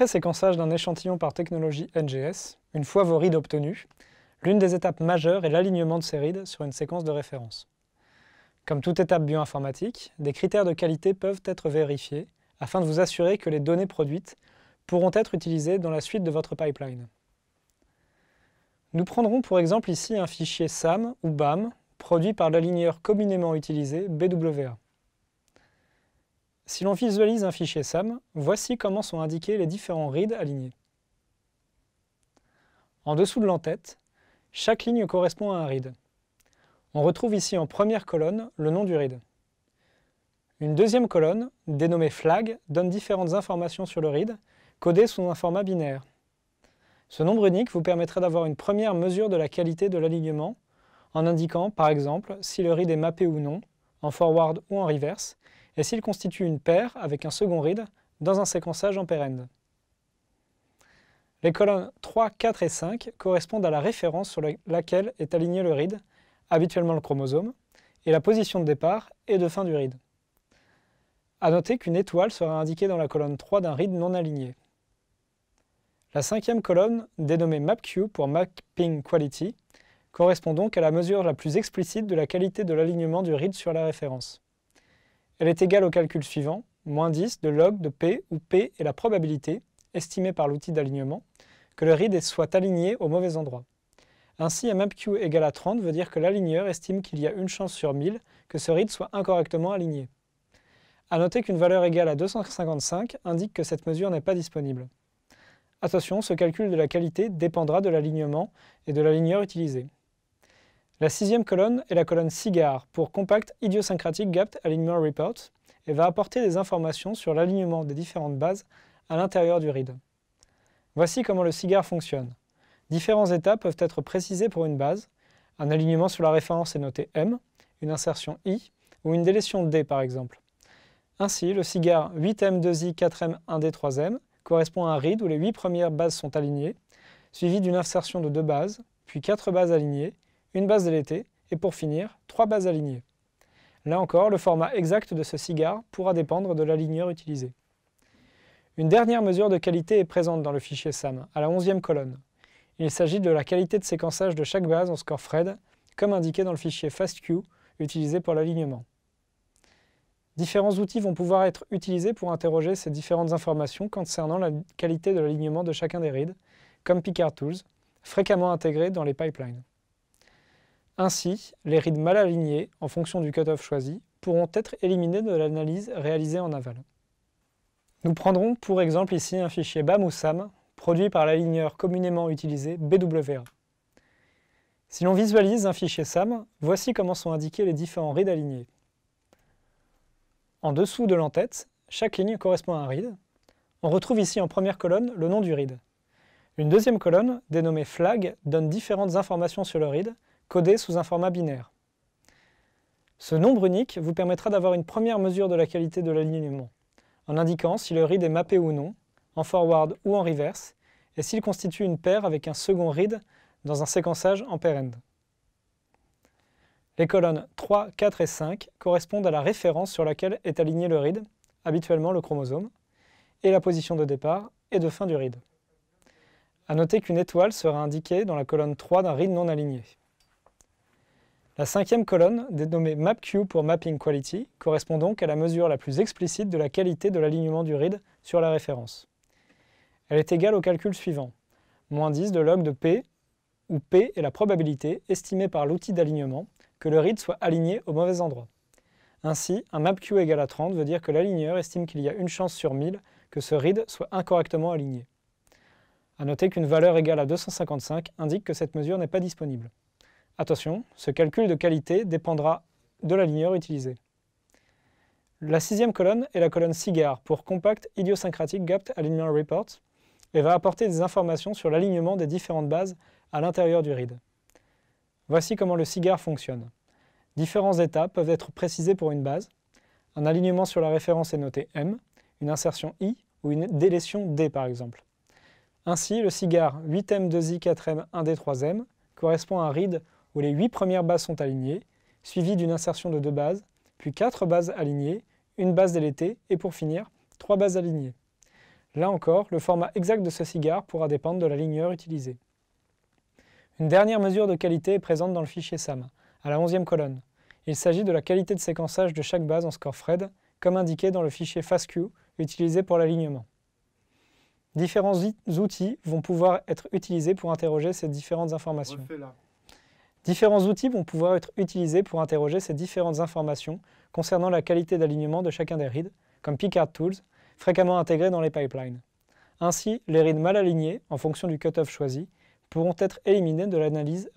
Après séquençage d'un échantillon par technologie NGS, une fois vos rides obtenues, l'une des étapes majeures est l'alignement de ces rides sur une séquence de référence. Comme toute étape bioinformatique, des critères de qualité peuvent être vérifiés afin de vous assurer que les données produites pourront être utilisées dans la suite de votre pipeline. Nous prendrons pour exemple ici un fichier SAM ou BAM produit par l'aligneur communément utilisé BWA. Si l'on visualise un fichier SAM, voici comment sont indiqués les différents reads alignés. En dessous de l'entête, chaque ligne correspond à un read. On retrouve ici en première colonne le nom du read. Une deuxième colonne, dénommée flag, donne différentes informations sur le read, codées sous un format binaire. Ce nombre unique vous permettra d'avoir une première mesure de la qualité de l'alignement, en indiquant, par exemple, si le read est mappé ou non, en forward ou en reverse, et s'il constitue une paire avec un second read dans un séquençage en pérenne. Les colonnes 3, 4 et 5 correspondent à la référence sur laquelle est aligné le read, habituellement le chromosome, et la position de départ et de fin du read. A noter qu'une étoile sera indiquée dans la colonne 3 d'un read non aligné. La cinquième colonne, dénommée MapQ pour Mapping Quality, correspond donc à la mesure la plus explicite de la qualité de l'alignement du read sur la référence. Elle est égale au calcul suivant, moins 10 de log de P, où P est la probabilité, estimée par l'outil d'alignement, que le read soit aligné au mauvais endroit. Ainsi, un Q égale à 30 veut dire que l'aligneur estime qu'il y a une chance sur 1000 que ce read soit incorrectement aligné. A noter qu'une valeur égale à 255 indique que cette mesure n'est pas disponible. Attention, ce calcul de la qualité dépendra de l'alignement et de l'aligneur utilisé. La sixième colonne est la colonne Cigar pour Compact Idiosyncratic Gap Alignment Report et va apporter des informations sur l'alignement des différentes bases à l'intérieur du READ. Voici comment le Cigar fonctionne. Différents états peuvent être précisés pour une base. Un alignement sur la référence est noté M, une insertion I ou une délétion D par exemple. Ainsi, le Cigar 8M2I 4M 1D 3M correspond à un READ où les huit premières bases sont alignées, suivies d'une insertion de deux bases, puis quatre bases alignées, une base de l'été et pour finir, trois bases alignées. Là encore, le format exact de ce cigare pourra dépendre de l'aligneur utilisé. Une dernière mesure de qualité est présente dans le fichier SAM, à la 11e colonne. Il s'agit de la qualité de séquençage de chaque base en score FRED, comme indiqué dans le fichier FASTQ utilisé pour l'alignement. Différents outils vont pouvoir être utilisés pour interroger ces différentes informations concernant la qualité de l'alignement de chacun des reads, comme Picard Tools, fréquemment intégré dans les pipelines. Ainsi, les reads mal alignés en fonction du cutoff choisi, pourront être éliminés de l'analyse réalisée en aval. Nous prendrons pour exemple ici un fichier BAM ou SAM, produit par l'aligneur communément utilisé BWA. Si l'on visualise un fichier SAM, voici comment sont indiqués les différents reads alignés. En dessous de l'entête, chaque ligne correspond à un read. On retrouve ici en première colonne le nom du read. Une deuxième colonne, dénommée flag, donne différentes informations sur le read, codé sous un format binaire. Ce nombre unique vous permettra d'avoir une première mesure de la qualité de l'alignement, en indiquant si le read est mappé ou non, en forward ou en reverse, et s'il constitue une paire avec un second read dans un séquençage en pair-end. Les colonnes 3, 4 et 5 correspondent à la référence sur laquelle est aligné le read, habituellement le chromosome, et la position de départ et de fin du read. A noter qu'une étoile sera indiquée dans la colonne 3 d'un read non aligné. La cinquième colonne, dénommée MapQ pour Mapping Quality, correspond donc à la mesure la plus explicite de la qualité de l'alignement du read sur la référence. Elle est égale au calcul suivant, moins 10 de log de P, où P est la probabilité estimée par l'outil d'alignement que le read soit aligné au mauvais endroit. Ainsi, un MapQ égal à 30 veut dire que l'aligneur estime qu'il y a une chance sur 1000 que ce read soit incorrectement aligné. A noter qu'une valeur égale à 255 indique que cette mesure n'est pas disponible. Attention, ce calcul de qualité dépendra de la ligneur utilisée. La sixième colonne est la colonne CIGAR pour Compact Idiosyncratic Gap Alignment Report et va apporter des informations sur l'alignement des différentes bases à l'intérieur du READ. Voici comment le CIGAR fonctionne. Différents états peuvent être précisés pour une base. Un alignement sur la référence est noté M, une insertion I ou une délétion D par exemple. Ainsi, le CIGAR 8M2I4M1D3M correspond à un READ où les huit premières bases sont alignées, suivies d'une insertion de deux bases, puis quatre bases alignées, une base délétée et pour finir, trois bases alignées. Là encore, le format exact de ce cigare pourra dépendre de la ligneur utilisée. Une dernière mesure de qualité est présente dans le fichier SAM, à la 11e colonne. Il s'agit de la qualité de séquençage de chaque base en score FRED, comme indiqué dans le fichier FASTQ utilisé pour l'alignement. Différents outils vont pouvoir être utilisés pour interroger ces différentes informations. Différents outils vont pouvoir être utilisés pour interroger ces différentes informations concernant la qualité d'alignement de chacun des reads, comme Picard Tools, fréquemment intégrés dans les pipelines. Ainsi, les reads mal alignés, en fonction du cutoff choisi, pourront être éliminés de l'analyse.